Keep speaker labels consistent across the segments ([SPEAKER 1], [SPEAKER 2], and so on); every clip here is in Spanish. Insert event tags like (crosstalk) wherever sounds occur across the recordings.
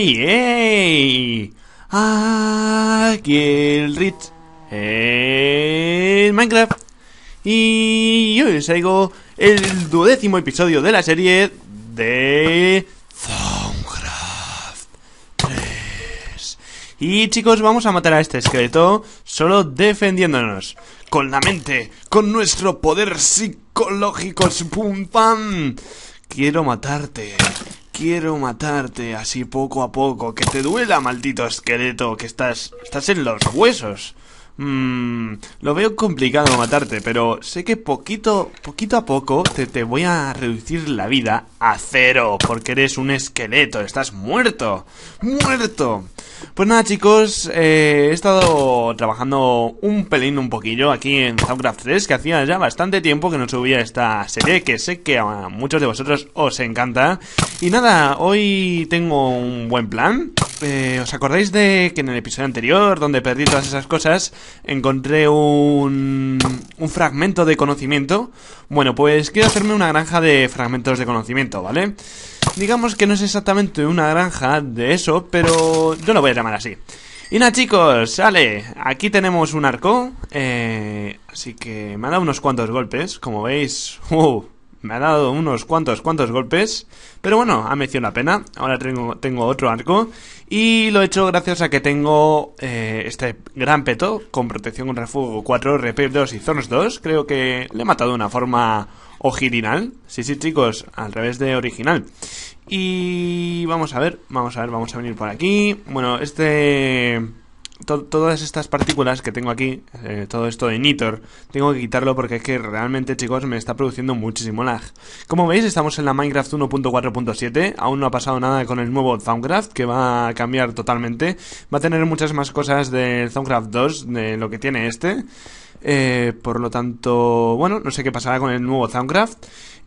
[SPEAKER 1] ¡ey! Aquí el Ritz en Minecraft. Y hoy os traigo el duodécimo episodio de la serie de Zongcraft 3. Y chicos, vamos a matar a este esqueleto solo defendiéndonos. Con la mente, con nuestro poder psicológico, pum pam. Quiero matarte. Quiero matarte así poco a poco. Que te duela, maldito esqueleto, que estás. estás en los huesos. Mmm, lo veo complicado matarte, pero sé que poquito, poquito a poco te, te voy a reducir la vida a cero, porque eres un esqueleto, estás muerto, muerto. Pues nada chicos, eh, he estado trabajando un pelín, un poquillo aquí en Zapcraft 3, que hacía ya bastante tiempo que no subía esta serie, que sé que a muchos de vosotros os encanta. Y nada, hoy tengo un buen plan. Eh, ¿Os acordáis de que en el episodio anterior, donde perdí todas esas cosas, encontré un, un fragmento de conocimiento. Bueno, pues quiero hacerme una granja de fragmentos de conocimiento, ¿vale? Digamos que no es exactamente una granja de eso, pero yo lo voy a llamar así. Y nada chicos, sale, aquí tenemos un arco, eh, así que me ha dado unos cuantos golpes, como veis, uh, me ha dado unos cuantos, cuantos golpes. Pero bueno, ha merecido la pena. Ahora tengo, tengo otro arco. Y lo he hecho gracias a que tengo eh, este gran peto con protección contra fuego 4, repair 2 y zonas 2. Creo que le he matado de una forma original. Sí, sí, chicos, al revés de original. Y vamos a ver, vamos a ver, vamos a venir por aquí. Bueno, este todas estas partículas que tengo aquí, eh, todo esto de Nitor, tengo que quitarlo porque es que realmente, chicos, me está produciendo muchísimo lag. Como veis, estamos en la Minecraft 1.4.7, aún no ha pasado nada con el nuevo Soundcraft, que va a cambiar totalmente. Va a tener muchas más cosas del Soundcraft 2, de lo que tiene este. Eh, por lo tanto, bueno, no sé qué pasará con el nuevo Soundcraft.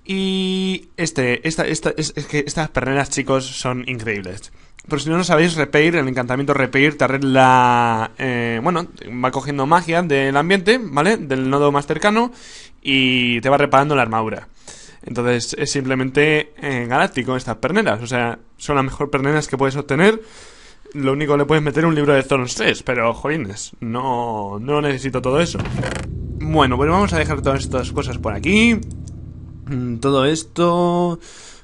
[SPEAKER 1] Y este, es, que estas perneras, chicos, son increíbles. Pero si no lo sabéis, Repair, el encantamiento Repair te arregla. Eh, bueno, va cogiendo magia del ambiente, ¿vale? Del nodo más cercano y te va reparando la armadura. Entonces es simplemente eh, galáctico estas perneras. O sea, son las mejores perneras que puedes obtener. Lo único que le puedes meter es un libro de Thorns 3, pero jolines, no, no necesito todo eso. Bueno, pues vamos a dejar todas estas cosas por aquí. Mm, todo esto.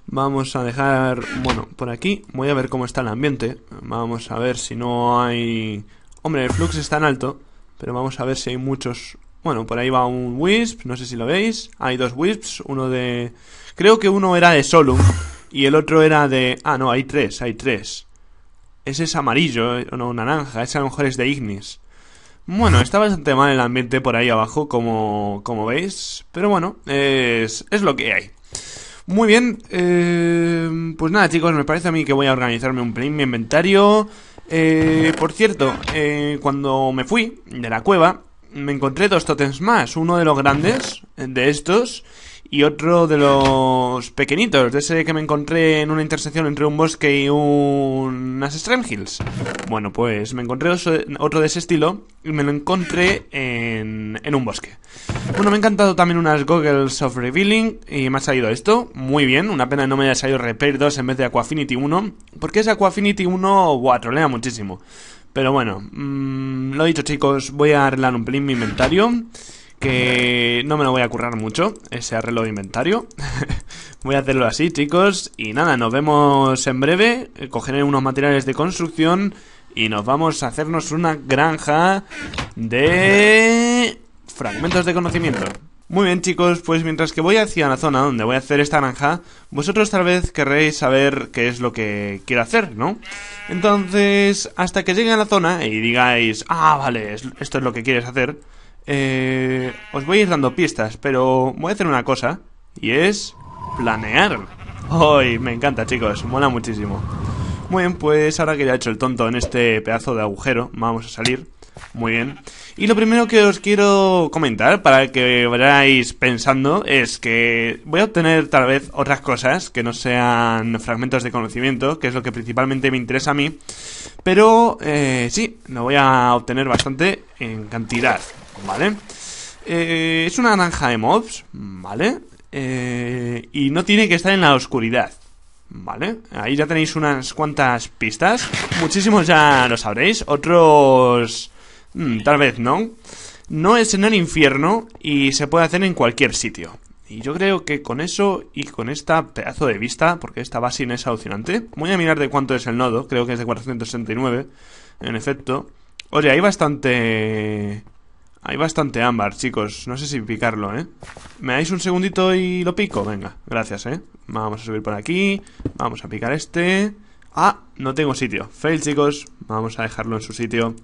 [SPEAKER 1] Vamos a dejar, bueno, por aquí. Voy a ver cómo está el ambiente. Vamos a ver si no hay... Hombre, el flux está en alto, pero vamos a ver si hay muchos... Bueno, por ahí va un Wisp, no sé si lo veis. Hay dos Wisps, uno de... Creo que uno era de Solum y el otro era de... Ah, no, hay tres, hay tres. Ese es amarillo, eh, no, naranja, ese a lo mejor es de Ignis. Bueno, está bastante mal el ambiente por ahí abajo, como, como veis. Pero bueno, es, es lo que hay. Muy bien, eh, pues nada chicos, me parece a mí que voy a organizarme un pelín mi inventario. Eh, por cierto, eh, cuando me fui de la cueva, me encontré dos totems más, uno de los grandes de estos y otro de los pequeñitos, de ese que me encontré en una intersección entre un bosque y unas strange Hills. Bueno, pues me encontré otro de ese estilo y me lo encontré en, en un bosque. Bueno, me ha encantado también unas goggles of revealing y me ha salido esto. Muy bien, una pena no me haya salido Repair 2 en vez de Aquafinity 1, porque es Aquafinity 1, le da muchísimo. Pero bueno, mm, lo dicho chicos, voy a arreglar un pelín mi inventario que no me lo voy a currar mucho, ese arreglo de inventario. (laughs) voy a hacerlo así, chicos. Y nada, nos vemos en breve. Cogeré unos materiales de construcción y nos vamos a hacernos una granja de fragmentos de conocimiento. Muy bien chicos, pues mientras que voy hacia la zona donde voy a hacer esta granja, vosotros tal vez querréis saber qué es lo que quiero hacer, ¿no? Entonces, hasta que llegue a la zona y digáis, ah, vale, esto es lo que quieres hacer, eh, os voy a ir dando pistas, pero voy a hacer una cosa, y es planear. ¡Ay! Me encanta, chicos, mola muchísimo. Muy bien, pues ahora que ya he hecho el tonto en este pedazo de agujero, vamos a salir. Muy bien. Y lo primero que os quiero comentar, para que vayáis pensando, es que voy a obtener tal vez otras cosas que no sean fragmentos de conocimiento, que es lo que principalmente me interesa a mí. Pero eh, sí, lo voy a obtener bastante en cantidad. ¿vale? Eh, es una naranja de mobs, ¿vale? Eh, y no tiene que estar en la oscuridad, ¿vale? Ahí ya tenéis unas cuantas pistas. Muchísimos ya lo sabréis, otros mm, tal vez no. No es en el infierno y se puede hacer en cualquier sitio. Y yo creo que con eso y con esta pedazo de vista, porque esta base es alucinante, voy a mirar de cuánto es el nodo, creo que es de 469, en efecto. Oye, hay bastante hay bastante ámbar, chicos. No sé si picarlo, ¿eh? ¿Me dais un segundito y lo pico? Venga, gracias, ¿eh? Vamos a subir por aquí. Vamos a picar este. Ah, no tengo sitio. Fail, chicos. Vamos a dejarlo en su sitio.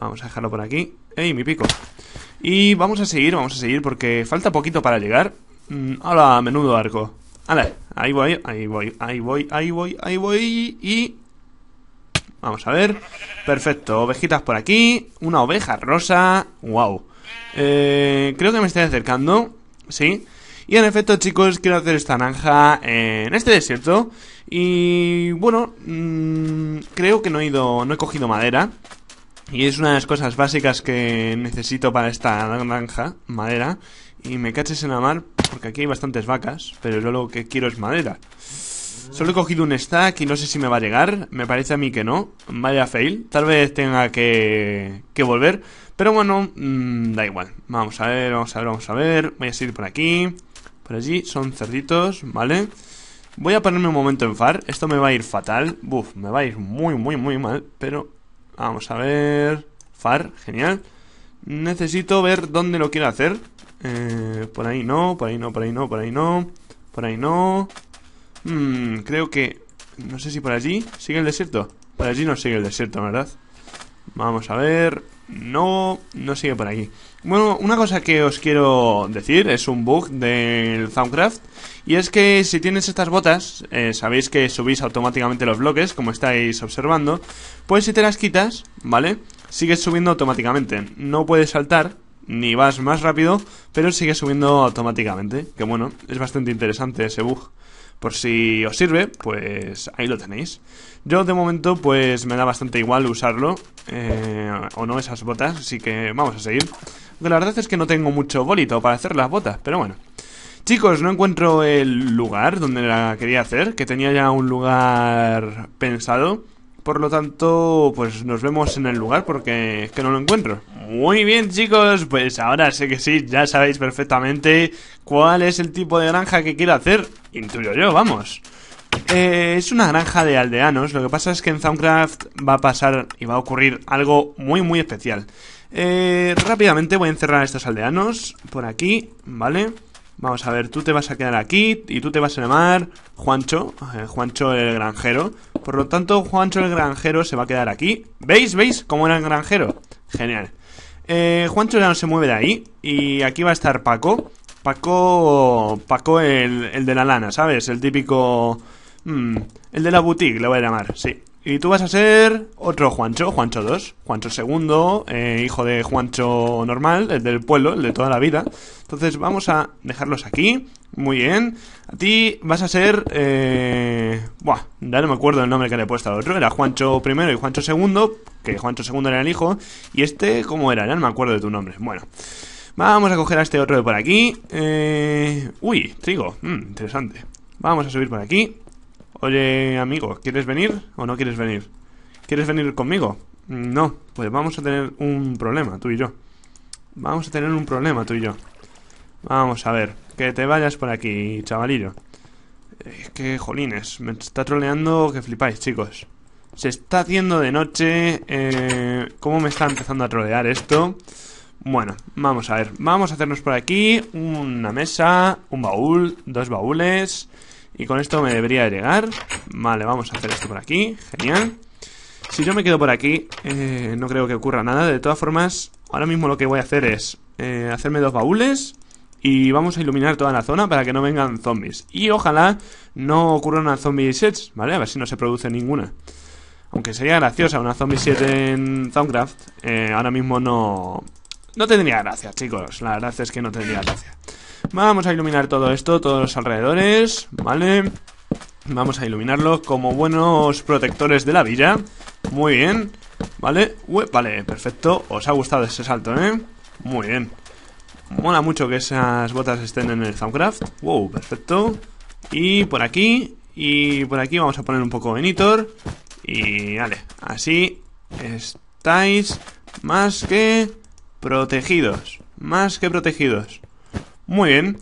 [SPEAKER 1] Vamos a dejarlo por aquí. ¡Ey, mi pico! Y vamos a seguir, vamos a seguir porque falta poquito para llegar. Mm, ¡Hala, menudo arco! ¡Hala! Ahí voy, ahí voy, ahí voy, ahí voy, ahí voy. Y Vamos a ver. Perfecto, ovejitas por aquí. Una oveja rosa. Wow. Eh, creo que me estoy acercando. Sí. Y en efecto, chicos, quiero hacer esta naranja en este desierto. Y bueno, mm, creo que no he ido, no he cogido madera. Y es una de las cosas básicas que necesito para esta naranja, madera. Y me caches en la mar, porque aquí hay bastantes vacas, pero yo lo que quiero es madera. Solo he cogido un stack y no sé si me va a llegar. Me parece a mí que no. Vaya fail. Tal vez tenga que, volver. Pero bueno, mm, da igual. Vamos a ver, vamos a ver, vamos a ver. Voy a seguir por aquí. Por allí son cerditos, ¿vale? Voy a ponerme un momento en far. Esto me va a ir fatal. Buf, me va a ir muy, muy, muy mal. Pero vamos a ver. Far, genial. Necesito ver dónde lo quiero hacer. Eh, por ahí no, por ahí no, por ahí no, por ahí no. Por ahí no. Mm, creo que... No sé si por allí sigue el desierto. Por allí no sigue el desierto, ¿verdad? Vamos a ver... No, no sigue por aquí. Bueno, una cosa que os quiero decir es un bug del Soundcraft. Y es que si tienes estas botas, eh, sabéis que subís automáticamente los bloques, como estáis observando. Pues si te las quitas, ¿vale? Sigues subiendo automáticamente. No puedes saltar, ni vas más rápido, pero sigue subiendo automáticamente. Que bueno, es bastante interesante ese bug. Por si os sirve, pues ahí lo tenéis. Yo de momento pues me da bastante igual usarlo eh, o no esas botas, así que vamos a seguir. la verdad es que no tengo mucho bolito para hacer las botas, pero bueno. Chicos, no encuentro el lugar donde la quería hacer, que tenía ya un lugar pensado. Por lo tanto, pues nos vemos en el lugar porque es que no lo encuentro. Muy bien chicos, pues ahora sé que sí, ya sabéis perfectamente cuál es el tipo de granja que quiero hacer, intuyo yo, vamos. Eh, es una granja de aldeanos, lo que pasa es que en Soundcraft va a pasar y va a ocurrir algo muy muy especial. Eh, rápidamente voy a encerrar a estos aldeanos por aquí, ¿vale? Vamos a ver, tú te vas a quedar aquí y tú te vas a llamar Juancho, eh, Juancho el granjero. Por lo tanto, Juancho el granjero se va a quedar aquí. ¿Veis? ¿Veis cómo era el granjero? Genial. Eh, Juancho ya no se mueve de ahí. Y aquí va a estar Paco. Paco. Paco, el, el de la lana, ¿sabes? El típico. Mmm, el de la boutique, le voy a llamar, sí. Y tú vas a ser otro Juancho, Juancho II, Juancho segundo, eh, hijo de Juancho normal, el del pueblo, el de toda la vida. Entonces vamos a dejarlos aquí, muy bien. A ti vas a ser... Eh... Buah, ya no me acuerdo el nombre que le he puesto al otro. Era Juancho I y Juancho II, que Juancho II era el hijo. Y este, ¿cómo era? Ya no me acuerdo de tu nombre. Bueno. Vamos a coger a este otro de por aquí. Eh... Uy, trigo. Mm, interesante. Vamos a subir por aquí. Oye, amigo, ¿quieres venir o no quieres venir? ¿Quieres venir conmigo? Mm, no, pues vamos a tener un problema, tú y yo. Vamos a tener un problema, tú y yo. Vamos a ver que te vayas por aquí, chavalillo. Es que, jolines, me está troleando que flipáis, chicos. Se está haciendo de noche. Eh, ¿Cómo me está empezando a trolear esto? Bueno, vamos a ver. Vamos a hacernos por aquí una mesa, un baúl, dos baúles. Y con esto me debería llegar. Vale, vamos a hacer esto por aquí. Genial. Si yo me quedo por aquí, eh, no creo que ocurra nada. De todas formas, ahora mismo lo que voy a hacer es eh, hacerme dos baúles y vamos a iluminar toda la zona para que no vengan zombies. Y ojalá no ocurra una zombie set, ¿vale? A ver si no se produce ninguna. Aunque sería graciosa una zombie 7 en Soundcraft, eh, ahora mismo no... No tendría gracia, chicos. La verdad es que no tendría gracia. Vamos a iluminar todo esto, todos los alrededores, ¿vale? Vamos a iluminarlo como buenos protectores de la villa. Muy bien, ¿vale? vale, perfecto. Os ha gustado ese salto, ¿eh? Muy bien. Mola mucho que esas botas estén en el Thumbcraft. Wow, perfecto. Y por aquí. Y por aquí vamos a poner un poco de nitor Y vale, así estáis más que protegidos. Más que protegidos. Muy bien.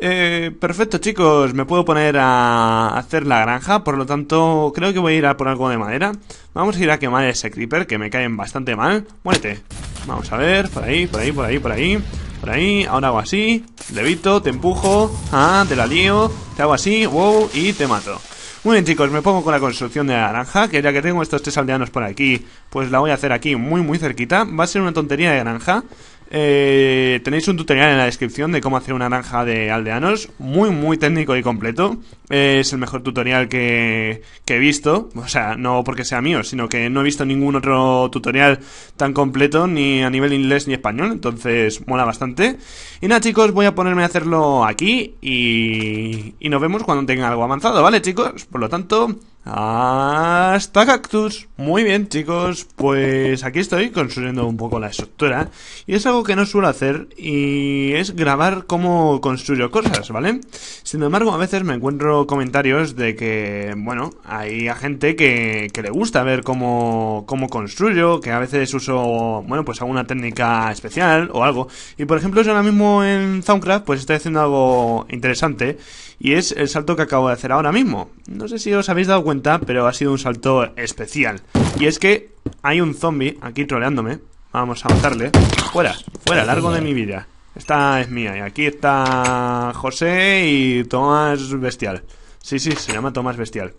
[SPEAKER 1] Eh, perfecto chicos, me puedo poner a hacer la granja, por lo tanto creo que voy a ir a por algo de madera. Vamos a ir a quemar ese creeper que me caen bastante mal. Muérete. Vamos a ver, por ahí, por ahí, por ahí, por ahí. Por ahí, ahora hago así, levito, te empujo, ah, te la lío, te hago así, wow, y te mato. Muy bien chicos, me pongo con la construcción de la granja, que ya que tengo estos tres aldeanos por aquí, pues la voy a hacer aquí muy muy cerquita. Va a ser una tontería de naranja. Eh, tenéis un tutorial en la descripción de cómo hacer una naranja de aldeanos, muy muy técnico y completo. Eh, es el mejor tutorial que, que, he visto, o sea, no porque sea mío, sino que no he visto ningún otro tutorial tan completo ni a nivel inglés ni español, entonces mola bastante. Y nada chicos, voy a ponerme a hacerlo aquí y, y nos vemos cuando tenga algo avanzado, ¿vale chicos? Por lo tanto, hasta cactus. Muy bien, chicos. Pues aquí estoy construyendo un poco la estructura. Y es algo que no suelo hacer. Y es grabar cómo construyo cosas, ¿vale? Sin embargo, a veces me encuentro comentarios de que, bueno, hay gente que, que le gusta ver cómo, cómo construyo. Que a veces uso, bueno, pues alguna técnica especial o algo. Y por ejemplo, yo ahora mismo en Soundcraft, pues estoy haciendo algo interesante y es el salto que acabo de hacer ahora mismo. No sé si os habéis dado cuenta, pero ha sido un salto especial. Y es que hay un zombie aquí troleándome. Vamos a matarle. Fuera, fuera, largo de mi vida. Esta es mía y aquí está José y Tomás Bestial. Sí, sí, se llama Tomás Bestial.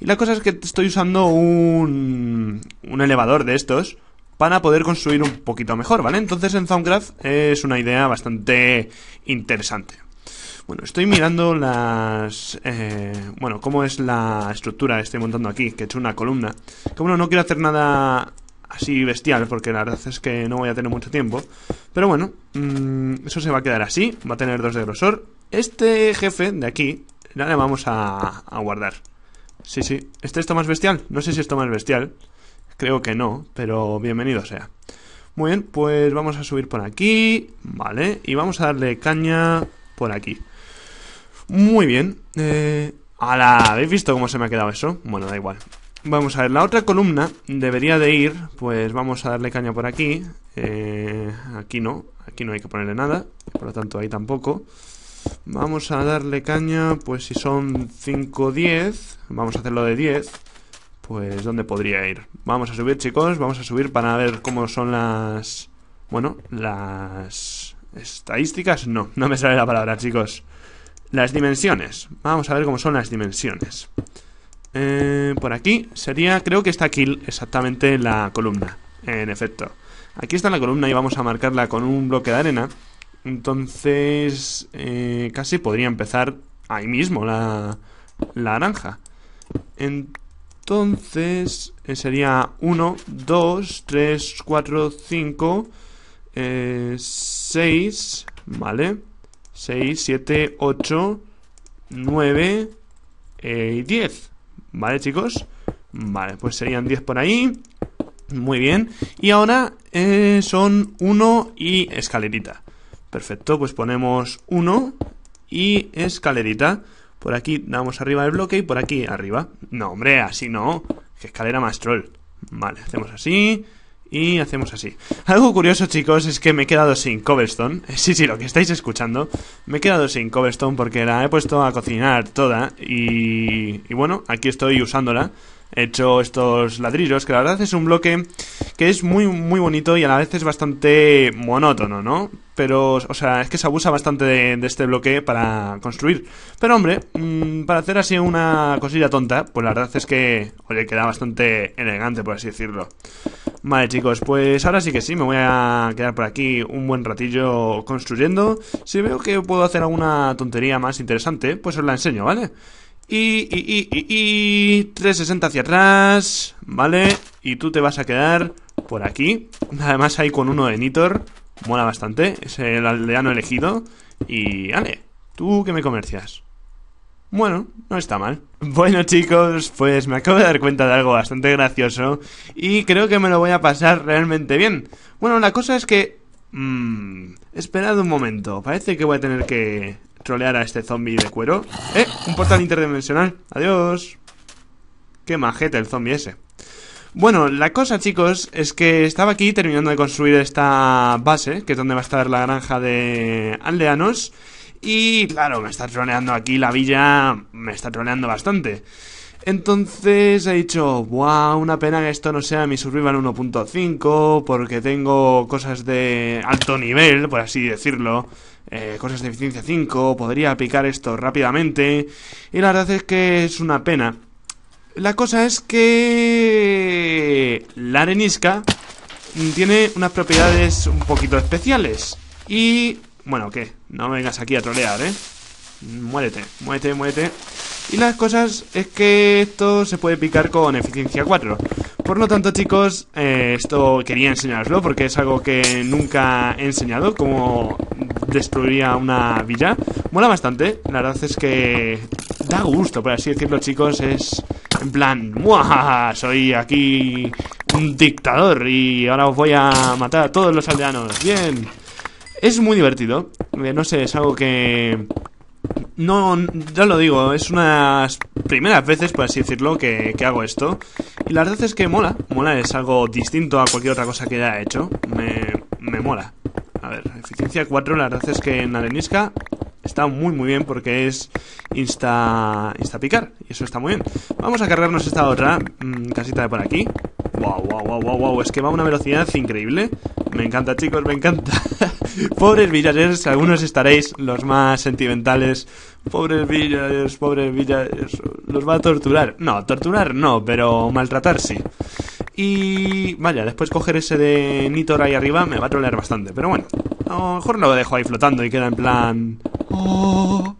[SPEAKER 1] Y la cosa es que estoy usando un, un elevador de estos para poder construir un poquito mejor, ¿vale? Entonces en Soundcraft es una idea bastante interesante. Bueno, estoy mirando las... Eh, bueno, cómo es la estructura que estoy montando aquí, que he hecho una columna. Que bueno, no quiero hacer nada así bestial, porque la verdad es que no voy a tener mucho tiempo. Pero bueno, mm, eso se va a quedar así, va a tener dos de grosor. Este jefe de aquí, ya le vamos a, guardar. Sí, sí. ¿Este es más bestial? No sé si es más bestial. Creo que no, pero bienvenido sea. Muy bien, pues vamos a subir por aquí, ¿vale? Y vamos a darle caña por aquí. Muy bien. Eh, ¡Hala! ¿habéis visto cómo se me ha quedado eso? Bueno, da igual. Vamos a ver, la otra columna debería de ir, pues vamos a darle caña por aquí. Eh, aquí no, aquí no hay que ponerle nada, por lo tanto ahí tampoco. Vamos a darle caña, pues si son 5 10, vamos a hacerlo de 10, pues ¿dónde podría ir? Vamos a subir chicos, vamos a subir para ver cómo son las... Bueno, las... Estadísticas, no, no me sale la palabra chicos. Las dimensiones. Vamos a ver cómo son las dimensiones. Eh, por aquí sería, creo que está aquí exactamente la columna. En efecto. Aquí está la columna y vamos a marcarla con un bloque de arena. Entonces, eh, casi podría empezar ahí mismo la, la naranja. Entonces, eh, sería 1, 2, 3, 4, 5, 6, ¿vale? 6, 7, 8, 9 y 10. ¿Vale, chicos? Vale, pues serían 10 por ahí. Muy bien. Y ahora eh, son 1 y escalerita. Perfecto, pues ponemos 1 y escalerita. Por aquí damos arriba el bloque y por aquí arriba. No, hombre, así no. Que escalera más troll. Vale, hacemos así. Y hacemos así. Algo curioso, chicos, es que me he quedado sin cobblestone (laughs) Sí, sí, lo que estáis escuchando. Me he quedado sin cobblestone porque la he puesto a cocinar toda. Y, y bueno, aquí estoy usándola hecho estos ladrillos, que la verdad es un bloque que es muy, muy bonito y a la vez es bastante monótono, ¿no? Pero, o sea, es que se abusa bastante de, este bloque para construir. Pero, hombre, mm, para hacer así una cosilla tonta, pues la verdad es que, oye, queda bastante elegante, por así decirlo. Vale, chicos, pues ahora sí que sí, me voy a quedar por aquí un buen ratillo construyendo. Si veo que puedo hacer alguna tontería más interesante, pues os la enseño, ¿vale? Y, y, y, y, y 360 hacia atrás, ¿vale? Y tú te vas a quedar por aquí. Además hay con uno de Nitor, mola bastante, es el aldeano elegido. Y, ale, tú que me comercias. Bueno, no está mal. (laughs) Bueno chicos, pues me acabo de dar cuenta de algo bastante gracioso y creo que me lo voy a pasar realmente bien. Bueno, la cosa es que... Mmm, esperad un momento, parece que voy a tener que trolear a este zombie de cuero. ¡Eh! Un portal interdimensional. Adiós. Qué majete el zombie ese. Bueno, la cosa, chicos, es que estaba aquí terminando de construir esta base, que es donde va a estar la granja de aldeanos. Y claro, me está troleando aquí la villa, me está troleando bastante. Entonces he dicho, wow, una pena que esto no sea mi Survival 1.5, porque tengo cosas de alto nivel, por así decirlo, eh, cosas de eficiencia 5, podría aplicar esto rápidamente, y la verdad es que es una pena. La cosa es que la arenisca tiene unas propiedades un poquito especiales, y... bueno, ¿qué? No vengas aquí a trolear, ¿eh? Muérete, muérete, muérete. Y las cosas es que esto se puede picar con eficiencia 4. Por lo tanto, chicos, eh, esto quería enseñaroslo porque es algo que nunca he enseñado, como destruiría una villa. Mola bastante, la verdad es que da gusto, por así decirlo, chicos, es en plan, ¡Muah! Soy aquí un dictador y ahora os voy a matar a todos los aldeanos. Bien. Es muy divertido, eh, no sé, es algo que no, ya lo digo, es unas primeras veces, por así decirlo, que, hago esto. Y la verdad es que mola, mola, es algo distinto a cualquier otra cosa que haya hecho. Me, me mola. A ver, eficiencia 4, la verdad es que en Arenisca está muy muy bien porque es insta, insta picar y eso está muy bien. Vamos a cargarnos esta otra mm, casita de por aquí. Wow, wow, wow, wow, wow, es que va a una velocidad increíble. Me encanta, chicos, me encanta. (laughs) pobres villagers, algunos estaréis los más sentimentales. Pobres villagers, pobres villagers. Los va a torturar. No, torturar no, pero maltratar sí. Y vaya, después coger ese de Nitor ahí arriba me va a trolear bastante. Pero bueno, a lo mejor no lo dejo ahí flotando y queda en plan... Oh".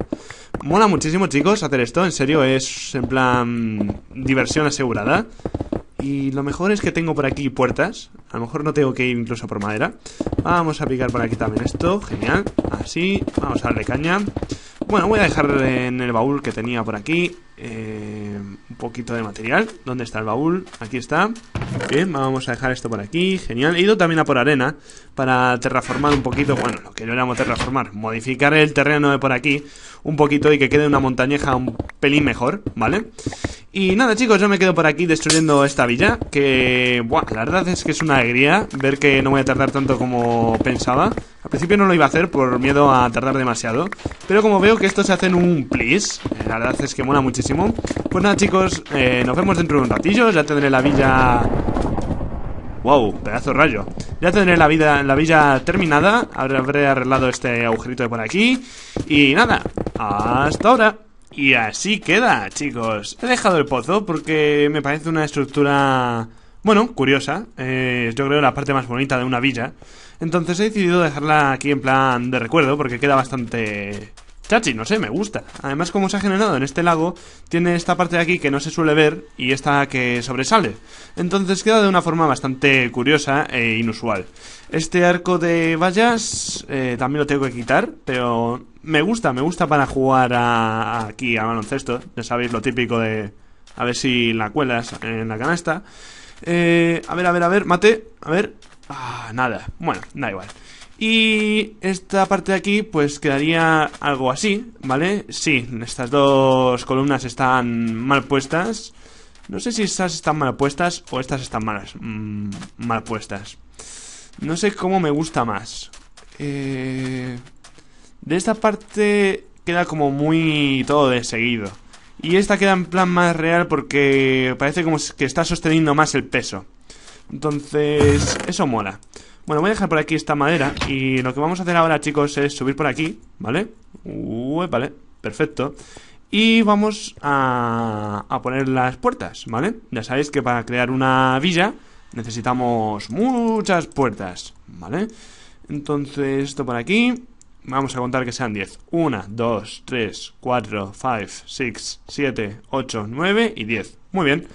[SPEAKER 1] Mola muchísimo, chicos, hacer esto. En serio, es en plan diversión asegurada. Y lo mejor es que tengo por aquí puertas. A lo mejor no tengo que ir incluso por madera. Vamos a picar por aquí también esto. Genial. Así. Vamos a darle caña. Bueno, voy a dejar en el baúl que tenía por aquí eh, un poquito de material. ¿Dónde está el baúl? Aquí está. Bien, vamos a dejar esto por aquí. Genial. He ido también a por arena para terraformar un poquito. Bueno, lo que yo llamo terraformar. Modificar el terreno de por aquí un poquito y que quede una montañeja un pelín mejor, ¿vale? Y nada chicos, yo me quedo por aquí destruyendo esta villa Que, buah, la verdad es que es una alegría Ver que no voy a tardar tanto como pensaba Al principio no lo iba a hacer por miedo a tardar demasiado Pero como veo que esto se hace en un plis eh, La verdad es que mola muchísimo Pues nada chicos, eh, nos vemos dentro de un ratillo Ya tendré la villa... Wow, pedazo de rayo Ya tendré la, vida, la villa terminada Habré arreglado este agujerito de por aquí Y nada, hasta ahora y así queda, chicos. He dejado el pozo porque me parece una estructura, bueno, curiosa. Eh, yo creo la parte más bonita de una villa. Entonces he decidido dejarla aquí en plan de recuerdo porque queda bastante Chachi, no sé, me gusta. Además, como se ha generado en este lago, tiene esta parte de aquí que no se suele ver y esta que sobresale. Entonces queda de una forma bastante curiosa e inusual. Este arco de vallas eh, también lo tengo que quitar, pero me gusta, me gusta para jugar aquí a baloncesto. Ya sabéis lo típico de a ver si la cuelas en la canasta. Eh, a ver, a ver, a ver, mate, a ver. Ah, nada. Bueno, da igual. Y esta parte de aquí pues quedaría algo así, ¿vale? Sí, estas dos columnas están mal puestas. No sé si estas están mal puestas o estas están malas, mm, mal puestas. No sé cómo me gusta más. Eh, de esta parte queda como muy todo de seguido. Y esta queda en plan más real porque parece como que está sosteniendo más el peso. Entonces, eso mola. Bueno, voy a dejar por aquí esta madera y lo que vamos a hacer ahora, chicos, es subir por aquí, ¿vale? Uy, vale, perfecto. Y vamos a, a poner las puertas, ¿vale? Ya sabéis que para crear una villa necesitamos muchas puertas, ¿vale? Entonces, esto por aquí. Vamos a contar que sean 10. 1, 2, 3, 4, 5, 6, 7, 8, 9 y 10. Muy bien.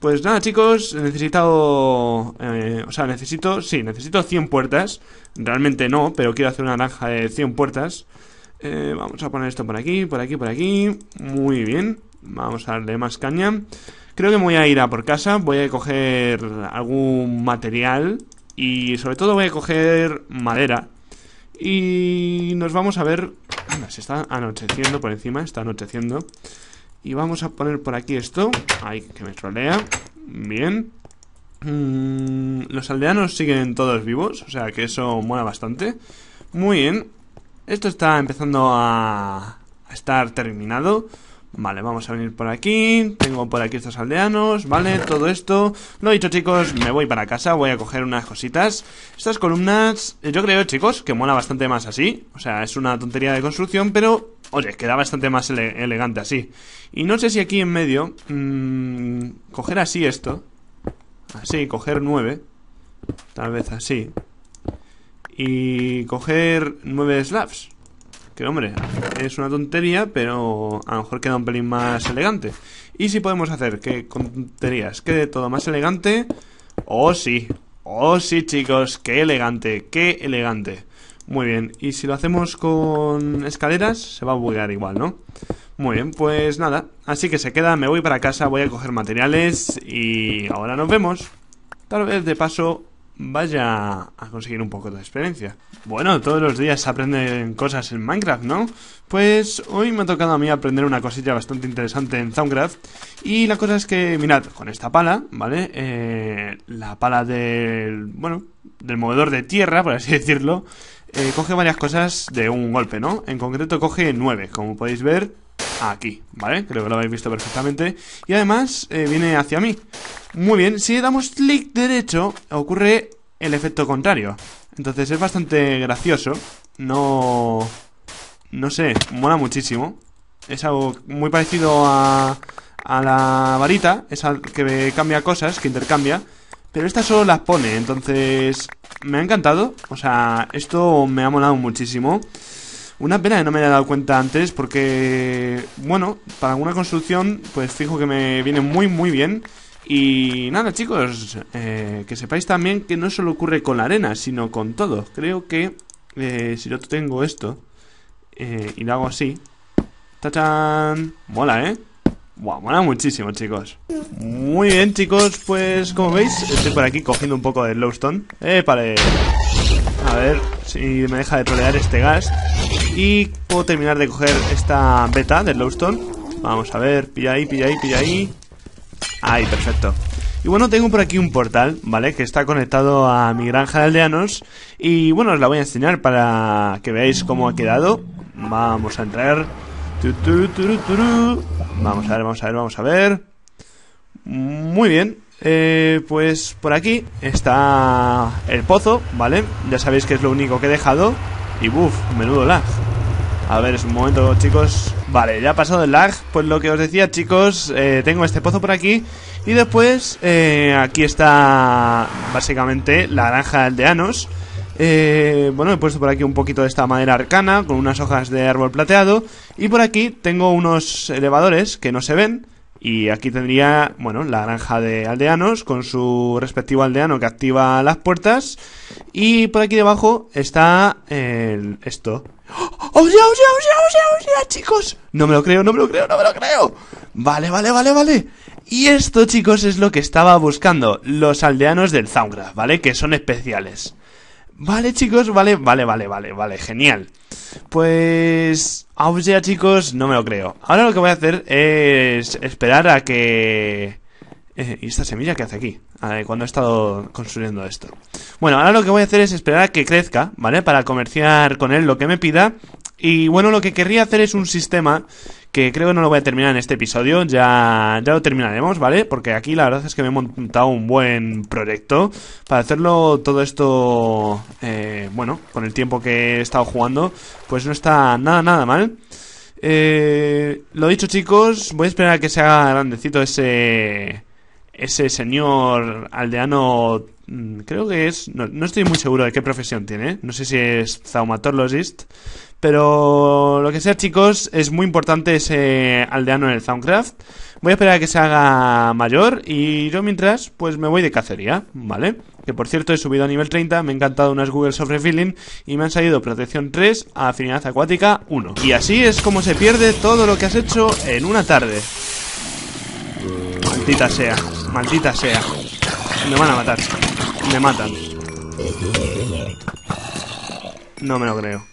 [SPEAKER 1] Pues nada, chicos, he necesitado... Eh, o sea, necesito. Sí, necesito 100 puertas. Realmente no, pero quiero hacer una naranja de 100 puertas. Eh, vamos a poner esto por aquí, por aquí, por aquí. Muy bien. Vamos a darle más caña. Creo que me voy a ir a por casa. Voy a coger algún material. Y sobre todo voy a coger madera. Y nos vamos a ver. (clears throat) se está anocheciendo por encima. Está anocheciendo. Y vamos a poner por aquí esto. Ay, que me trolea. Bien. Mm, los aldeanos siguen todos vivos, o sea que eso mola bastante. Muy bien. Esto está empezando a, a estar terminado. Vale, vamos a venir por aquí Tengo por aquí estos aldeanos Vale, todo esto Lo dicho chicos, me voy para casa Voy a coger unas cositas Estas columnas, eh, yo creo chicos Que mola bastante más así O sea, es una tontería de construcción Pero, oye, queda bastante más elegante así Y no sé si aquí en medio mm, Coger así esto Así, coger nueve Tal vez así Y coger nueve slabs que hombre, es una tontería, pero a lo mejor queda un pelín más elegante. Y si podemos hacer que con tonterías quede todo más elegante, oh sí, oh sí chicos, qué elegante, qué elegante. Muy bien, y si lo hacemos con escaleras, se va a buguear igual, ¿no? Muy bien, pues nada, así que se queda, me voy para casa, voy a coger materiales y ahora nos vemos. Tal vez de paso vaya a conseguir un poco de experiencia. Bueno, todos los días aprenden cosas en Minecraft, ¿no? Pues hoy me ha tocado a mí aprender una cosilla bastante interesante en Soundcraft. Y la cosa es que, mirad, con esta pala, ¿vale? Eh, la pala del, bueno, del movedor de tierra, por así (laughs) decirlo, eh, coge varias cosas de un golpe, ¿no? En concreto coge nueve, como podéis ver aquí, ¿vale? Creo que lo habéis visto perfectamente Y además eh, viene hacia mí Muy bien, si le damos clic derecho ocurre el efecto contrario Entonces es bastante gracioso No... no sé, mola muchísimo Es algo muy parecido a, a la varita Esa que cambia cosas, que intercambia pero esta solo las pone, entonces me ha encantado. O sea, esto me ha molado muchísimo. Una pena que no me haya dado cuenta antes porque, bueno, para alguna construcción, pues fijo que me viene muy, muy bien. Y nada, chicos, eh, que sepáis también que no solo ocurre con la arena, sino con todo. Creo que eh, si yo tengo esto eh, y lo hago así, ¡tachán! Mola, ¿eh? Buah, mola muchísimo, chicos. Muy bien, chicos, pues como veis, estoy por aquí cogiendo un poco de lowstone. ¡Eh, pare! A ver si me deja de trolear este gas. Y puedo terminar de coger esta beta del Lowstone. Vamos a ver, pilla ahí, pilla ahí, pilla ahí. Ahí, perfecto. Y bueno, tengo por aquí un portal, ¿vale? Que está conectado a mi granja de aldeanos. Y bueno, os la voy a enseñar para que veáis cómo ha quedado. Vamos a entrar. Vamos a ver, vamos a ver, vamos a ver. Muy bien. Eh, pues por aquí está el pozo, ¿vale? Ya sabéis que es lo único que he dejado. Y buf, menudo lag. A ver, es un momento, chicos. Vale, ya ha pasado el lag. Pues lo que os decía, chicos, eh, tengo este pozo por aquí. Y después, eh, aquí está básicamente la granja de aldeanos. bueno, he puesto por aquí un poquito de esta madera arcana con unas hojas de árbol plateado. Y por aquí tengo unos elevadores que no se ven. Y aquí tendría, bueno, la granja de aldeanos con su respectivo aldeano que activa las puertas. Y por aquí debajo está el, esto. ¡Oh, ya, oh, ya, oh, oh, oh chicos! No me lo creo, no me lo creo, no me lo creo. Vale, vale, vale, vale. Y esto, chicos, es lo que estaba buscando. Los aldeanos del Zaungraf, ¿vale? Que son especiales. Vale, chicos, vale, vale, vale, vale, vale, genial. Pues... Aún ya, chicos, no me lo creo. Ahora lo que voy a hacer es esperar a que... Eh, ¿Y esta semilla qué hace aquí? Ah, eh, cuando he estado construyendo esto. Bueno, ahora lo que voy a hacer es esperar a que crezca, ¿vale? Para comerciar con él lo que me pida y bueno, lo que querría hacer es un sistema que creo que no lo voy a terminar en este episodio, ya, ya lo terminaremos, ¿vale? Porque aquí la verdad es que me he montado un buen proyecto para hacerlo todo esto, eh, bueno, con el tiempo que he estado jugando, pues no está nada, nada mal. Eh, lo dicho chicos, voy a esperar a que se haga grandecito ese, ese señor aldeano mm, creo que es, no, estoy muy seguro de qué profesión tiene, no sé si es zaumatologist, pero lo que sea, chicos, es muy importante ese aldeano en el Soundcraft. Voy a esperar a que se haga mayor y yo mientras, pues me voy de cacería, ¿vale? Que por cierto, he subido a nivel 30, me ha encantado unas Google Soft Refilling y me han salido Protección 3 Afinidad Acuática 1. Y así es como se pierde todo lo que has hecho en una tarde. Maldita sea, maldita sea. Me van a matar. Me matan. No me lo creo.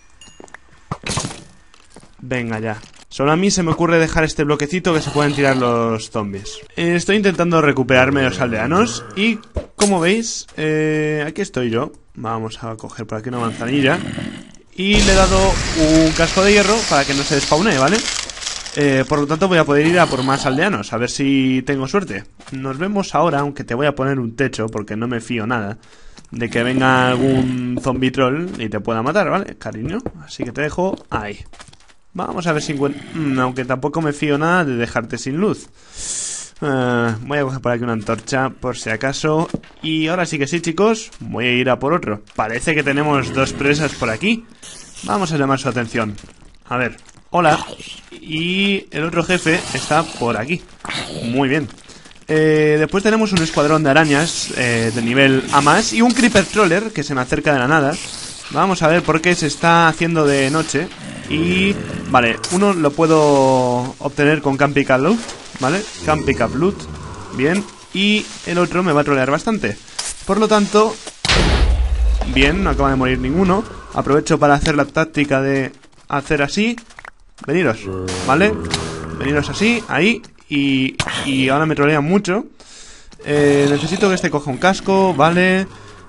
[SPEAKER 1] Venga ya. Solo a mí se me ocurre dejar este bloquecito que se pueden tirar los zombies. Eh, estoy intentando recuperarme los aldeanos y, como veis, eh, aquí estoy yo. Vamos a coger por aquí una manzanilla. Y le he dado un casco de hierro para que no se despaune, ¿vale? Eh, por lo tanto voy a poder ir a por más aldeanos, a ver si tengo suerte. Nos vemos ahora, aunque te voy a poner un techo porque no me fío nada de que venga algún zombie troll y te pueda matar, ¿vale? Cariño. Así que te dejo ahí. Vamos a ver si encuentro... Mm, aunque tampoco me fío nada de dejarte sin luz. Eh, voy a coger por aquí una antorcha por si acaso. Y ahora sí que sí, chicos, voy a ir a por otro. Parece que tenemos dos presas por aquí. Vamos a llamar su atención. A ver, hola. Y el otro jefe está por aquí. Muy bien. Eh, después tenemos un escuadrón de arañas eh, de nivel A más y un creeper troller que se me acerca de la nada. Vamos a ver por qué se está haciendo de noche. Y vale, uno lo puedo obtener con Camp Pick Loot, ¿vale? Camp Pick Loot, bien. Y el otro me va a trolear bastante. Por lo tanto, bien, no acaba de morir ninguno. Aprovecho para hacer la táctica de hacer así. Veniros, ¿vale? Veniros así, ahí, y, ahora me trolean mucho. Eh, necesito que este coja un casco, vale.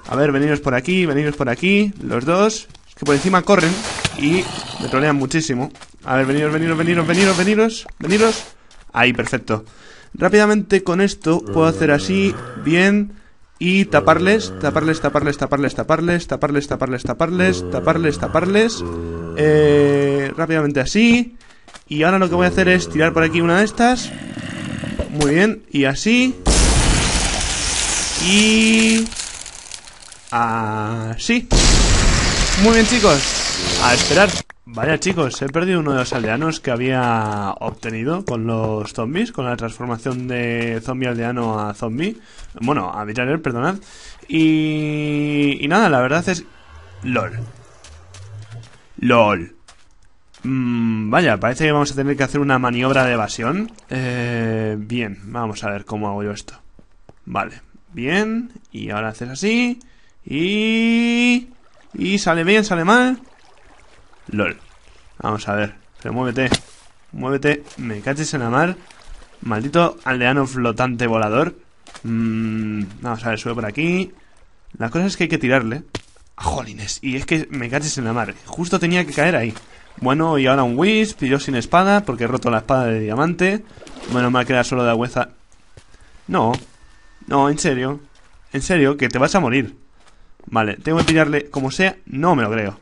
[SPEAKER 1] A ver, veniros por aquí, veniros por aquí, los dos. que por encima corren y me trolean muchísimo. A ver, veniros, veniros, veniros, veniros, veniros, veniros. Ahí, perfecto. Rápidamente con esto puedo hacer así, bien, y taparles, taparles, taparles, taparles, taparles, taparles, taparles, taparles, taparles, taparles. Eh, rápidamente así. Y ahora lo que voy a hacer es tirar por aquí una de estas. Muy bien, y así. Y... Así. Muy bien, chicos. A esperar. Vaya, chicos, he perdido uno de los aldeanos que había obtenido con los zombies, con la transformación de zombie aldeano a zombie. Bueno, a villager, perdonad. Y... y nada, la verdad es... LOL. LOL. Mm, vaya, parece que vamos a tener que hacer una maniobra de evasión. Eh, bien, vamos a ver cómo hago yo esto. Vale, bien. Y ahora haces así. Y... Y sale bien, sale mal. LOL. Vamos a ver. Pero muévete. Muévete. Me caches en la mar. Maldito aldeano flotante volador. Mmm... vamos a ver, sube por aquí. La cosa es que hay que tirarle. Jolines. Y es que me caches en la mar. Justo tenía que caer ahí. Bueno, y ahora un Wisp, y yo sin espada, porque he roto la espada de diamante. Bueno, me ha quedado solo de agüeza. No, no, en serio. En serio, que te vas a morir. Vale, tengo que pillarle como sea. No me lo creo.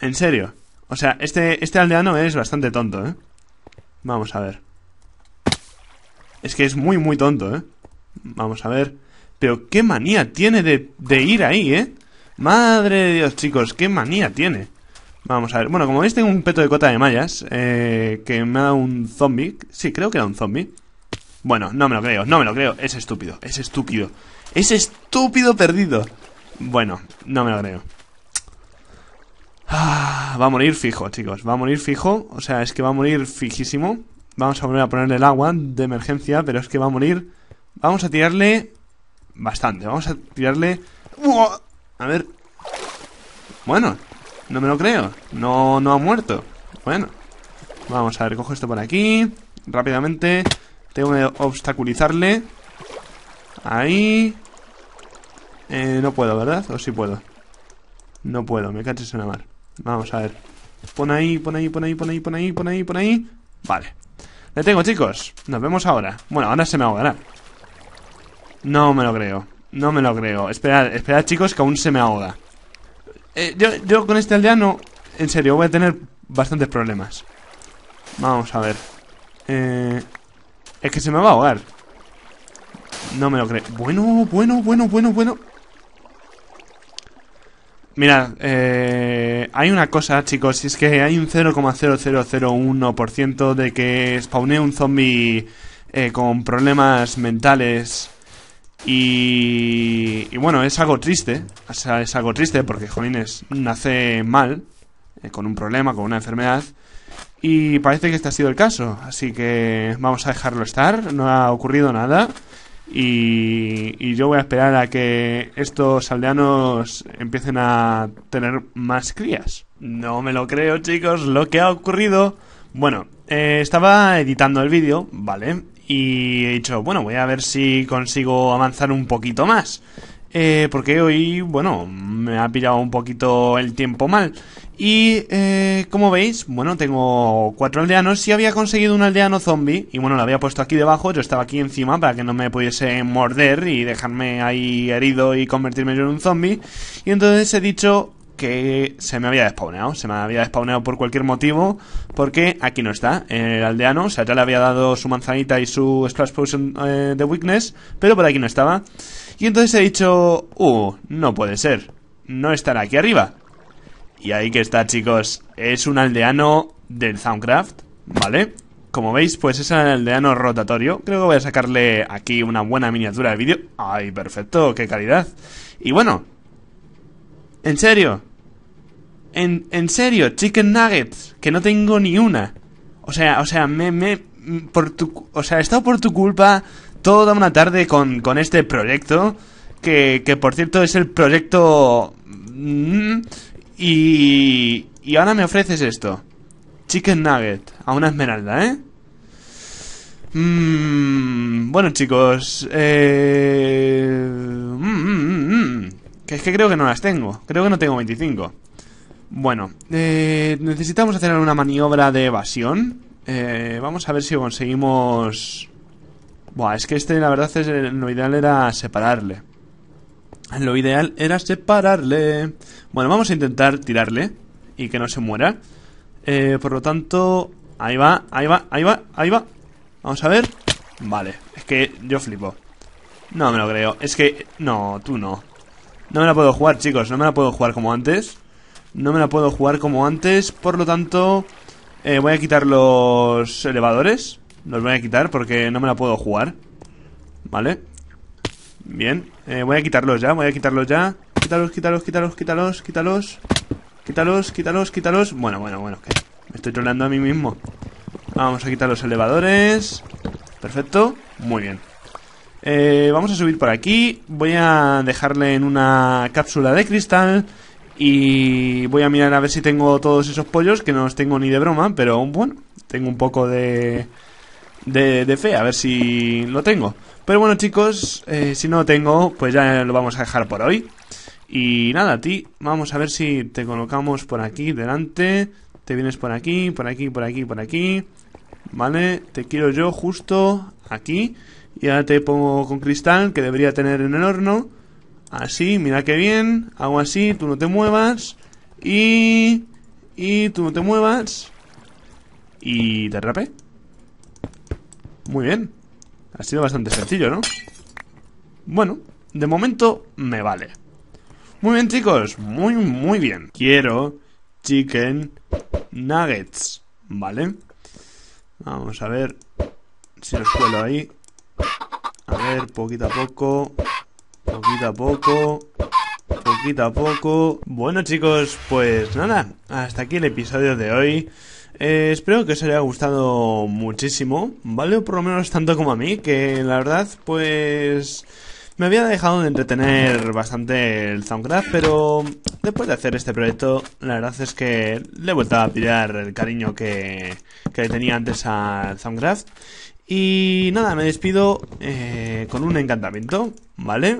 [SPEAKER 1] En serio. O sea, este, este aldeano es bastante tonto, ¿eh? Vamos a ver. Es que es muy, muy tonto, ¿eh? Vamos a ver. Pero qué manía tiene de, de ir ahí, ¿eh? Madre de Dios, chicos, qué manía tiene. Vamos a ver. Bueno, como veis, tengo un peto de cota de mallas eh, que me ha dado un zombie. Sí, creo que era un zombie. Bueno, no me lo creo, no me lo creo. Es estúpido, es estúpido. Es estúpido perdido. Bueno, no me lo creo. Ah, va a morir fijo, chicos. Va a morir fijo. O sea, es que va a morir fijísimo. Vamos a volver a ponerle el agua de emergencia, pero es que va a morir. Vamos a tirarle bastante. Vamos a tirarle... A ver... Bueno, no me lo creo. No, no ha muerto. Bueno. Vamos a ver, cojo esto por aquí. Rápidamente. Tengo que obstaculizarle. Ahí. Eh, no puedo, ¿verdad? O sí puedo. No puedo, me caches en la mar. Vamos a ver. Pon ahí, pon ahí, pon ahí, pon ahí, pon ahí, pon ahí, pon ahí. Vale. Le tengo, chicos. Nos vemos ahora. Bueno, ahora se me ahogará. No me lo creo. No me lo creo. Esperad, esperad, chicos, que aún se me ahoga. Eh, yo, yo con este aldeano, en serio, voy a tener bastantes problemas. Vamos a ver. Eh, es que se me va a ahogar. No me lo creo. Bueno, bueno, bueno, bueno, bueno. Mirad, eh, hay una cosa, chicos, si es que hay un 0,0001% de que spawnee un zombie con problemas mentales y, bueno, es algo triste, es, es algo triste porque Jolines nace mal, eh, con un problema, con una enfermedad, y parece que este ha sido el caso, así que vamos a dejarlo estar, no ha ocurrido nada, y, yo voy a esperar a que estos aldeanos empiecen a tener más crías. No me lo creo, chicos, lo que ha ocurrido. Bueno, eh, estaba editando el vídeo, ¿vale? y he dicho, bueno, voy a ver si consigo avanzar un poquito más. Eh, porque hoy, bueno, me ha pillado un poquito el tiempo mal. Y eh, como veis, bueno, tengo cuatro aldeanos. Si había conseguido un aldeano zombie, y bueno, lo había puesto aquí debajo, yo estaba aquí encima para que no me pudiese morder y dejarme ahí herido y convertirme yo en un zombie. Y entonces he dicho, que se me había despawneado. Se me había despawneado por cualquier motivo, porque aquí no está. El aldeano, o sea, ya le había dado su manzanita y su Splash Potion eh, de Weakness, pero por aquí no estaba. Y entonces he dicho, uh, no puede ser. No estará aquí arriba. Y ahí que está, chicos. Es un aldeano del Soundcraft, ¿vale? Como veis, pues es el aldeano rotatorio. Creo que voy a sacarle aquí una buena miniatura de vídeo. ¡Ay, perfecto! ¡Qué calidad! Y bueno, en serio, en, serio, chicken nuggets, que no tengo ni una. O sea, o sea, me, me, por tu, o sea, he estado por tu culpa toda una tarde con, con este proyecto, que, que por cierto es el proyecto... Mm, y, y ahora me ofreces esto. Chicken nugget, a una esmeralda, ¿eh? Mmm bueno, chicos, eh... Mm, mm, que es que creo que no las tengo. Creo que no tengo 25. Bueno, eh, necesitamos hacer una maniobra de evasión. Eh, vamos a ver si conseguimos... Buah, es que este la verdad es eh, lo ideal era separarle. Lo ideal era separarle. Bueno, vamos a intentar tirarle y que no se muera. por lo tanto, ahí va, ahí va, ahí va, ahí va. Vamos a ver. Vale, es que yo flipo. No me lo creo. Es que... No, tú no. No me la puedo jugar, chicos. No me la puedo jugar como antes. No me la puedo jugar como antes, por lo tanto eh, voy a quitar los elevadores. Los voy a quitar porque no me la puedo jugar. ¿Vale? Bien. Eh, voy a quitarlos ya, voy a quitarlos ya. Quítalos, quítalos, quítalos, quítalos, quítalos. Quítalos, quítalos, quítalos. Bueno, bueno, bueno, que me estoy troleando a mí mismo. Vamos a quitar los elevadores. Perfecto. Muy bien. Eh, vamos a subir por aquí. Voy a dejarle en una cápsula de cristal. Y voy a mirar a ver si tengo todos esos pollos, que no los tengo ni de broma, pero bueno, tengo un poco de, de, fe, a ver si lo tengo. Pero bueno chicos, eh, si no lo tengo, pues ya lo vamos a dejar por hoy. Y nada, a ti, vamos a ver si te colocamos por aquí, delante. Te vienes por aquí, por aquí, por aquí, por aquí. Vale, te quiero yo justo aquí. Y ahora te pongo con cristal, que debería tener en el horno. Así, mira qué bien. Hago así, tú no te muevas. Y... Y tú no te muevas. Y te rape Muy bien. Ha sido bastante sencillo, ¿no? Bueno, de momento me vale. Muy bien, chicos. Muy, muy bien. Quiero chicken nuggets, ¿vale? Vamos a ver si los suelo ahí. A ver, poquito a poco. Poquito a poco. Poquito a poco. Bueno chicos, pues nada. Hasta aquí el episodio de hoy. Eh, espero que os haya gustado muchísimo. Vale, por lo menos tanto como a mí. Que la verdad, pues... Me había dejado de entretener bastante el Soundcraft, pero después de hacer este proyecto, la verdad es que le he vuelto a pillar el cariño que, que tenía antes al Soundcraft. Y nada, me despido con un encantamiento, ¿vale?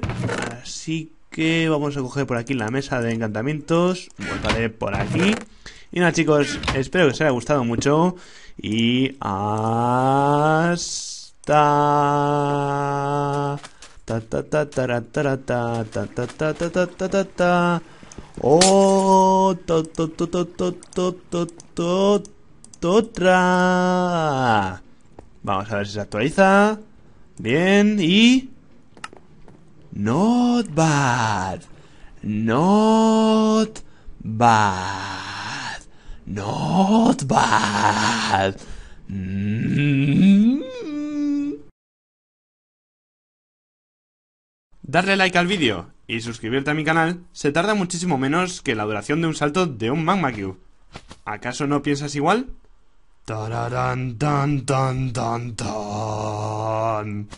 [SPEAKER 1] Así que vamos a coger por aquí la mesa de encantamientos. Voltaré por aquí. Y nada, chicos, espero que os haya gustado mucho. Y hasta... Ta ta ta ta ta ta ta ta ta ta ta ta ta Vamos a ver si se actualiza. Bien, y... Not bad. Not bad. Not bad. Mm. Darle like al vídeo y suscribirte a mi canal se tarda muchísimo menos que la duración de un salto de un Magma Cube. ¿Acaso no piensas igual? Tararán, tan, tan, tan, tan.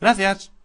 [SPEAKER 1] Gracias.